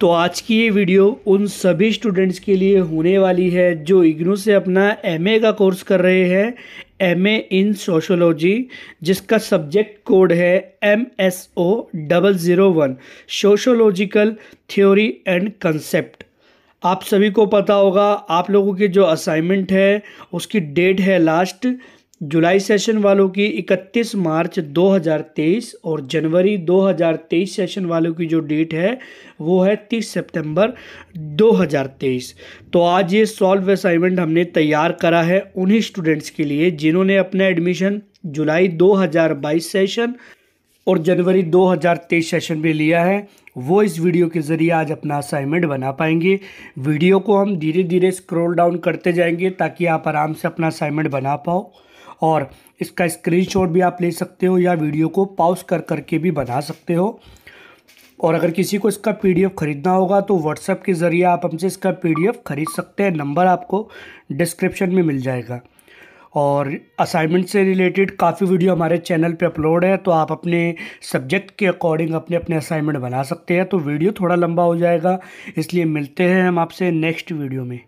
तो आज की ये वीडियो उन सभी स्टूडेंट्स के लिए होने वाली है जो इग्नू से अपना एमए का कोर्स कर रहे हैं एमए इन सोशोलॉजी जिसका सब्जेक्ट कोड है M S O double zero one sociological theory and concept आप सभी को पता होगा आप लोगों के जो असाइनमेंट है उसकी डेट है लास्ट जुलाई सेशन वालों की 31 मार्च 2023 और जनवरी 2023 सेशन वालों की जो डेट है वो है 30 सितंबर 2023 तो आज ये सॉल्व असाइनमेंट हमने तैयार करा है उन्हीं स्टूडेंट्स के लिए जिन्होंने अपना एडमिशन जुलाई 2022 सेशन और जनवरी 2023 सेशन में लिया है वो इस वीडियो के ज़रिए आज अपना असाइनमेंट बना पाएंगे वीडियो को हम धीरे धीरे स्क्रॉल डाउन करते जाएंगे ताकि आप आराम से अपना असाइनमेंट बना पाओ और इसका स्क्रीनशॉट भी आप ले सकते हो या वीडियो को पॉज कर करके भी बना सकते हो और अगर किसी को इसका पीडीएफ ख़रीदना होगा तो व्हाट्सएप के ज़रिए आप हमसे इसका पीडीएफ ख़रीद सकते हैं नंबर आपको डिस्क्रिप्शन में मिल जाएगा और असाइनमेंट से रिलेटेड काफ़ी वीडियो हमारे चैनल पे अपलोड है तो आप अपने सब्जेक्ट के अकॉर्डिंग अपने अपने असाइनमेंट बना सकते हैं तो वीडियो थोड़ा लंबा हो जाएगा इसलिए मिलते हैं हम आपसे नेक्स्ट वीडियो में